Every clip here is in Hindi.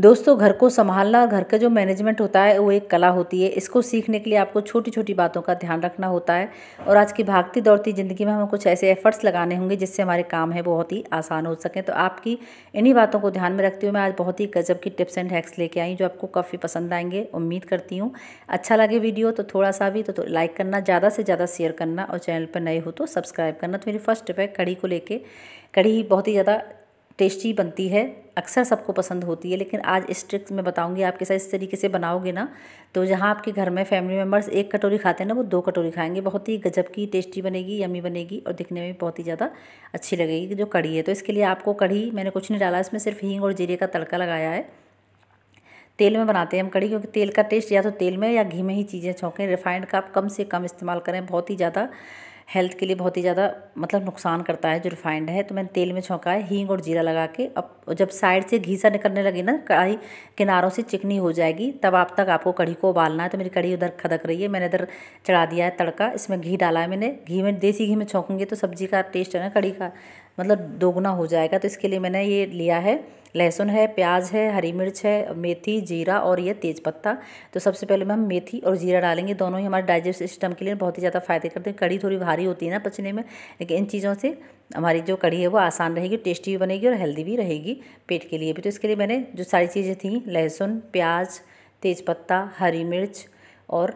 दोस्तों घर को संभालना और घर का जो मैनेजमेंट होता है वो एक कला होती है इसको सीखने के लिए आपको छोटी छोटी बातों का ध्यान रखना होता है और आज की भागती दौड़ती ज़िंदगी में हमें कुछ ऐसे एफर्ट्स लगाने होंगे जिससे हमारे काम है बहुत ही आसान हो सकें तो आपकी इन्हीं बातों को ध्यान में रखते हुए मैं आज बहुत ही गजब की टिप्स एंड हैक्स लेके आई जो आपको काफ़ी पसंद आएंगे उम्मीद करती हूँ अच्छा लगे वीडियो तो थोड़ा सा भी तो, लाइक तो करना ज़्यादा से ज़्यादा शेयर करना और चैनल पर नए हो तो सब्सक्राइब करना तो मेरी फर्स्ट टिप है कड़ी को लेकर कड़ी बहुत ही ज़्यादा टेस्टी बनती है अक्सर सबको पसंद होती है लेकिन आज इस ट्रिक में बताऊंगी आपके साथ इस तरीके से बनाओगे ना तो जहाँ आपके घर में फैमिली मेम्बर्स एक कटोरी खाते हैं ना वो दो कटोरी खाएंगे बहुत ही गजब की टेस्टी बनेगी यमी बनेगी और दिखने में बहुत ही ज़्यादा अच्छी लगेगी जो कड़ी है तो इसके लिए आपको कड़ी मैंने कुछ नहीं डाला इसमें सिर्फ हींग और जीरे का तड़का लगाया है तेल में बनाते हैं हम कढ़ी क्योंकि तेल का टेस्ट या तो तेल में या घी में ही चीज़ें छोंकें रिफाइंड का आप कम से कम इस्तेमाल करें बहुत ही ज़्यादा हेल्थ के लिए बहुत ही ज़्यादा मतलब नुकसान करता है जो रिफाइंड है तो मैंने तेल में है हींग और जीरा लगा के अब जब साइड से घीसा निकलने लगे ना कढ़ाई किनारों से चिकनी हो जाएगी तब आप तक आपको कढ़ी को उबालना है तो मेरी कढ़ी उधर खदक रही है मैंने इधर चढ़ा दिया है तड़का इसमें घी डाला है मैंने घी में देसी घी में छौंकूंगी तो सब्जी का टेस्ट है ना कढ़ी का मतलब दोगुना हो जाएगा तो इसके लिए मैंने ये लिया है लहसुन है प्याज है हरी मिर्च है मेथी जीरा और ये तेज़पत्ता तो सबसे पहले मैं हम मेथी और जीरा डालेंगे दोनों ही हमारे डाइजेस्ट सिस्टम के लिए बहुत ही ज़्यादा फायदे करते हैं कड़ी थोड़ी भारी होती है ना पचने में लेकिन इन चीज़ों से हमारी जो कड़ी है वो आसान रहेगी टेस्टी भी बनेगी और हेल्दी भी रहेगी पेट के लिए भी तो इसके लिए मैंने जो सारी चीज़ें थी लहसुन प्याज तेज़पत्ता हरी मिर्च और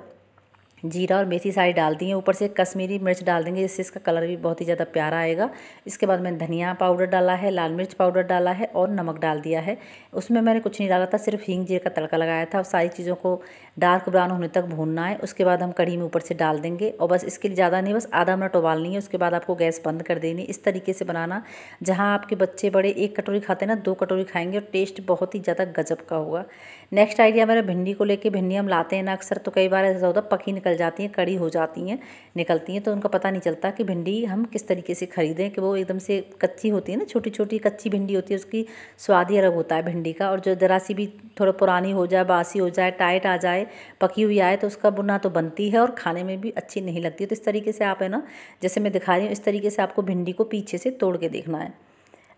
जीरा और मेथी सारी डाल दी है ऊपर से कश्मीरी मिर्च डाल देंगे जिससे इसका कलर भी बहुत ही ज़्यादा प्यारा आएगा इसके बाद मैंने धनिया पाउडर डाला है लाल मिर्च पाउडर डाला है और नमक डाल दिया है उसमें मैंने कुछ नहीं डाला था सिर्फ हींग जीरे का तड़का लगाया था और सारी चीज़ों को डार्क ब्राउन होने तक भूनना है उसके बाद हम कढ़ी में ऊपर से डाल देंगे और बस इसके लिए ज़्यादा नहीं बस आधा मिनट उबालनी है उसके बाद आपको गैस बंद कर देनी इस तरीके से बनाना जहाँ आपके बच्चे बड़े एक कटोरी खाते ना दो कटोरी खाएंगे और टेस्ट बहुत ही ज़्यादा गजब का होगा नेक्स्ट आइडिया मेरा भिंडी को लेकर भिंडी हम लाते हैं ना अक्सर तो कई बार ऐसा होता पकी निकल निकल जाती हैं कड़ी हो जाती हैं निकलती हैं तो उनका पता नहीं चलता कि भिंडी हम किस तरीके से खरीदें कि वो एकदम से कच्ची होती है ना छोटी छोटी कच्ची भिंडी होती है उसकी स्वाद ही अलग होता है भिंडी का और जो ज़रा सी भी थोड़ा पुरानी हो जाए बासी हो जाए टाइट आ जाए पकी हुई आए तो उसका बुना तो बनती है और खाने में भी अच्छी नहीं लगती तो इस तरीके से आप है ना जैसे मैं दिखा रही हूँ इस तरीके से आपको भिंडी को पीछे से तोड़ के देखना है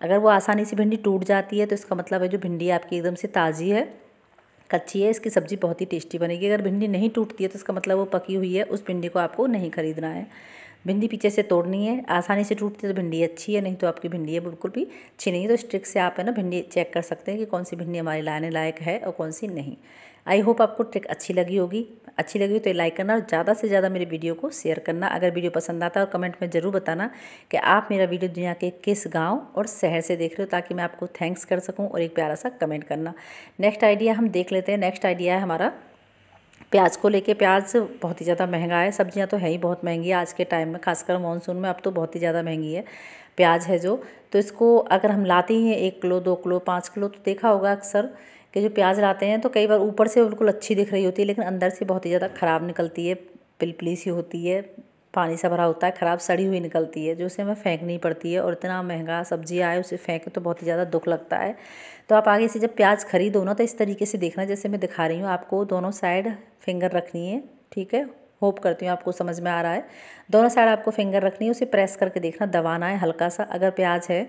अगर वो आसानी से भिंडी टूट जाती है तो इसका मतलब है जो भिंडी आपकी एकदम से ताज़ी है कच्ची है इसकी सब्ज़ी बहुत ही टेस्टी बनेगी अगर भिंडी नहीं टूटती है तो इसका मतलब वो पकी हुई है उस भिंडी को आपको नहीं खरीदना है भिंडी पीछे से तोड़नी है आसानी से टूटती है तो भिंडी अच्छी है नहीं तो आपकी भिंडी है बिल्कुल भी अच्छी नहीं है तो इस ट्रिक से आप है ना भिंडी चेक कर सकते हैं कि कौन सी भिंडी हमारी लाने लायक है और कौन सी नहीं आई होप आपको ट्रिक अच्छी लगी होगी अच्छी लगी हो तो लाइक करना और ज़्यादा से ज़्यादा मेरे वीडियो को शेयर करना अगर वीडियो पसंद आता है और कमेंट में ज़रूर बताना कि आप मेरा वीडियो दुनिया के किस गाँव और शहर से देख रहे हो ताकि मैं आपको थैंक्स कर सकूँ और एक प्यारा सा कमेंट करना नेक्स्ट आइडिया हम देख लेते हैं नेक्स्ट आइडिया है हमारा प्याज को लेके प्याज बहुत ही ज़्यादा महंगा है सब्जियां तो है ही बहुत महंगी है आज के टाइम में खासकर मानसून में अब तो बहुत ही ज़्यादा महंगी है प्याज है जो तो इसको अगर हम लाते ही हैं एक किलो दो किलो पाँच किलो तो देखा होगा अक्सर कि जो प्याज लाते हैं तो कई बार ऊपर से बिल्कुल अच्छी दिख रही होती है लेकिन अंदर से बहुत ही ज़्यादा ख़राब निकलती है पिलपिली सी होती है पानी सा भरा होता है ख़राब सड़ी हुई निकलती है जो उसे हमें फेंकनी पड़ती है और इतना महंगा सब्जी आए उसे फेंके तो बहुत ही ज़्यादा दुख लगता है तो आप आगे से जब प्याज खरीदो ना तो इस तरीके से देखना जैसे मैं दिखा रही हूँ आपको दोनों साइड फिंगर रखनी है ठीक है होप करती हूँ आपको समझ में आ रहा है दोनों साइड आपको फिंगर रखनी है उसे प्रेस करके देखना दबाना है हल्का सा अगर प्याज है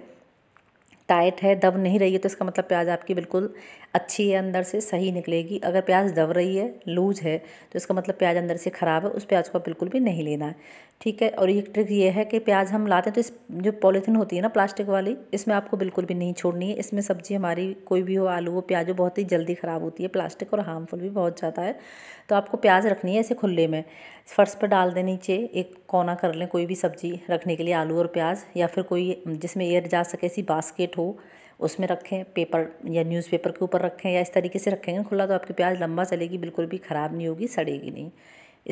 टाइट है दब नहीं रही है तो इसका मतलब प्याज आपकी बिल्कुल अच्छी है अंदर से सही निकलेगी अगर प्याज दब रही है लूज है तो इसका मतलब प्याज अंदर से ख़राब है उस प्याज को बिल्कुल भी नहीं लेना है ठीक है और एक ट्रिक ये है कि प्याज हम लाते हैं तो इस जो पॉलीथीन होती है ना प्लास्टिक वाली इसमें आपको बिल्कुल भी नहीं छोड़नी है इसमें सब्ज़ी हमारी कोई भी हो आलू हो प्याज हो बहुत ही जल्दी ख़राब होती है प्लास्टिक और हार्मफुल भी बहुत ज़्यादा है तो आपको प्याज रखनी है ऐसे खुले में फर्श पर डाल दें नीचे एक कोना कर लें कोई भी सब्ज़ी रखने के लिए आलू और प्याज या फिर कोई जिसमें एयर जा सके ऐसी बास्केट हो उसमें रखें पेपर या न्यूज़पेपर के ऊपर रखें या इस तरीके से रखेंगे खुला तो आपकी प्याज लंबा चलेगी बिल्कुल भी ख़राब नहीं होगी सड़ेगी नहीं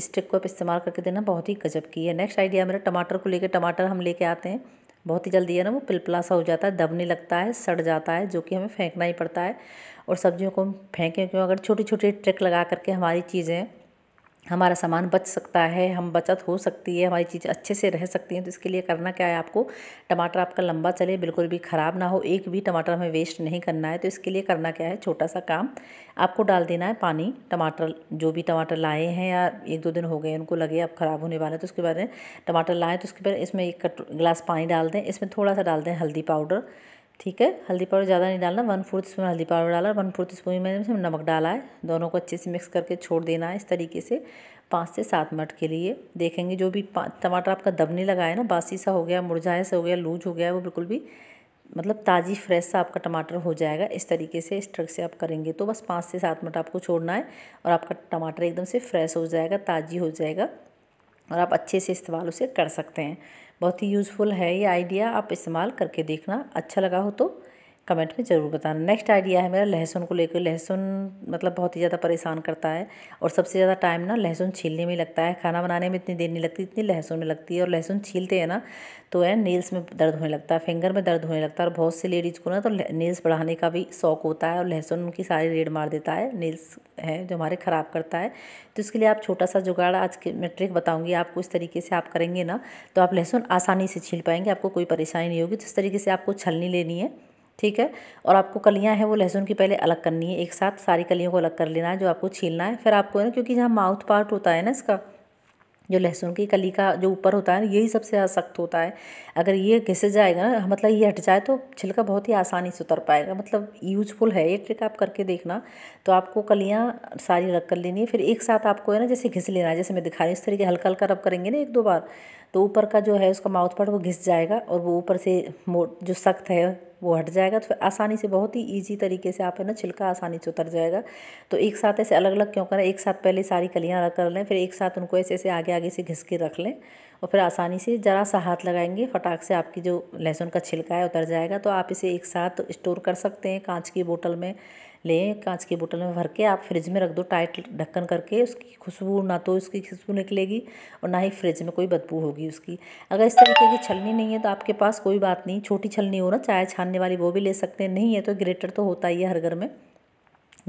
इस ट्रिक को आप इस्तेमाल करके देना बहुत ही गजब की है नेक्स्ट आइडिया मेरा टमाटर को लेकर टमाटर हम लेके आते हैं बहुत ही जल्दी है ना वो पिलपला सा हो जाता है दबने लगता है सड़ जाता है जो कि हमें फेंकना ही पड़ता है और सब्जियों को हम फेंकें क्यों अगर छोटी छोटी ट्रिक लगा करके हमारी चीज़ें हमारा सामान बच सकता है हम बचत हो सकती है हमारी चीज़ अच्छे से रह सकती हैं तो इसके लिए करना क्या है आपको टमाटर आपका लंबा चले बिल्कुल भी ख़राब ना हो एक भी टमाटर हमें वेस्ट नहीं करना है तो इसके लिए करना क्या है छोटा सा काम आपको डाल देना है पानी टमाटर जो भी टमाटर लाए हैं या एक दो दिन हो गए उनको लगे अब ख़राब होने वाला है तो उसके बाद टमाटर लाएँ तो उसके बाद इसमें एक गिलास पानी डाल दें इसमें थोड़ा सा डाल दें हल्दी पाउडर ठीक है हल्दी पाउडर ज़्यादा नहीं डालना वन फोर्थ स्पून हल्दी पाउडर डाला वन फोर्थ स्पून मैंने इसमें नमक डाला है दोनों को अच्छे से मिक्स करके छोड़ देना है इस तरीके से पाँच से सात मिनट के लिए देखेंगे जो भी टमाटर आपका दबने लगा है ना बासी सा हो गया मुरझाए सा हो गया लूज हो गया वो बिल्कुल भी मतलब ताज़ी फ्रेश सा आपका टमाटर हो जाएगा इस तरीके से इस ट्रक से आप करेंगे तो बस पाँच से सात मिनट आपको छोड़ना है और आपका टमाटर एकदम से फ्रेश हो जाएगा ताज़ी हो जाएगा और आप अच्छे से इस्तेमाल उसे कर सकते हैं बहुत ही यूज़फुल है ये आइडिया आप इस्तेमाल करके देखना अच्छा लगा हो तो कमेंट में ज़रूर बताना नेक्स्ट आइडिया है मेरा लहसुन को लेकर लहसुन मतलब बहुत ही ज़्यादा परेशान करता है और सबसे ज़्यादा टाइम ना लहसुन छीलने में लगता है खाना बनाने में इतनी देर नहीं लगती इतनी लहसुन में लगती है और लहसुन छीलते हैं ना तो है नेल्स में दर्द होने लगता है फिंगर में दर्द होने लगता है और बहुत सी लेडीज़ को ना तो नेल्स बढ़ाने का भी शौक होता है और लहसुन उनकी सारी रेड मार देता है नेल्स है जो हमारे ख़राब करता है तो इसके लिए आप छोटा सा जुगाड़ आज के मैं ट्रिक बताऊँगी आपको इस तरीके से आप करेंगे ना तो आप लहसुन आसानी से छील पाएंगे आपको कोई परेशानी नहीं होगी जिस तरीके से आपको छलनी लेनी है ठीक है और आपको कलियां हैं वो लहसुन की पहले अलग करनी है एक साथ सारी कलियों को अलग कर लेना है जो आपको छीलना है फिर आपको है ना क्योंकि जहाँ माउथ पार्ट होता है ना इसका जो लहसुन की कली का जो ऊपर होता है ना यही सबसे सख्त होता है अगर ये घिस जाएगा ना मतलब ये हट जाए तो छिलका बहुत ही आसानी से उतर पाएगा मतलब यूजफुल है ये ट्रिक आप करके देखना तो आपको कलियाँ सारी अलग कर लेनी है फिर एक साथ आपको है ना जैसे घिस लेना है जैसे मैं दिखा रही हूँ इस तरीके हल्का हल्का रब करेंगे ना एक दो बार तो ऊपर का जो है उसका माउथ पार्ट वो घिस जाएगा और वो ऊपर से जो सख्त है वो हट जाएगा तो फिर आसानी से बहुत ही ईजी तरीके से आप है ना छिलका आसानी से उतर जाएगा तो एक साथ ऐसे अलग अलग क्यों करें एक साथ पहले सारी कलियाँ कर लें फिर एक साथ उनको ऐसे ऐसे आगे आगे से घिस के रख लें और फिर आसानी से ज़रा सा हाथ लगाएंगे फटाक से आपकी जो लहसुन का छिलका है उतर जाएगा तो आप इसे एक साथ स्टोर कर सकते हैं कांच की बोतल में लें कांच की बोतल में भर के आप फ्रिज में रख दो टाइट ढक्कन करके उसकी खुशबू ना तो उसकी खुशबू निकलेगी और ना ही फ्रिज में कोई बदबू होगी उसकी अगर इस तरीके की छलनी नहीं है तो आपके पास कोई बात नहीं छोटी छलनी हो ना चाय छानने वाली वो भी ले सकते हैं नहीं है तो ग्रेटर तो होता ही है हर घर में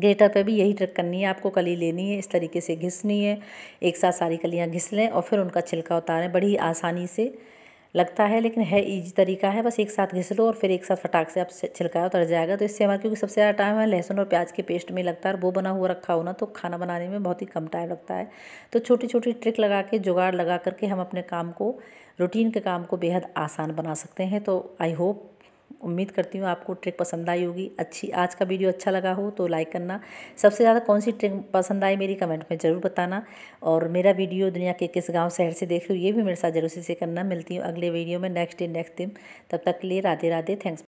ग्रेटर पे भी यही ट्रिक करनी है आपको कली लेनी है इस तरीके से घिसनी है एक साथ सारी कलियाँ घिस लें और फिर उनका छिलका उतारें बड़ी आसानी से लगता है लेकिन है ईजी तरीका है बस एक साथ घिस लो और फिर एक साथ फटाक से आप छिलका उतर जाएगा तो इससे हमारा क्योंकि सबसे ज़्यादा टाइम है लहसुन और प्याज के पेस्ट में लगता है और वो बना हुआ रखा हो ना तो खाना बनाने में बहुत ही कम टाइम लगता है तो छोटी छोटी ट्रिक लगा के जुगाड़ लगा करके हम अपने काम को रूटीन के काम को बेहद आसान बना सकते हैं तो आई होप उम्मीद करती हूँ आपको ट्रिक पसंद आई होगी अच्छी आज का वीडियो अच्छा लगा हो तो लाइक करना सबसे ज़्यादा कौन सी ट्रिक पसंद आई मेरी कमेंट में ज़रूर बताना और मेरा वीडियो दुनिया के किस गांव शहर से देख रहे हो ये भी मेरे साथ जरूर से करना मिलती हूँ अगले वीडियो में नेक्स्ट डे नेक्स्ट दिन तब तक लिए राधे राधे थैंक्स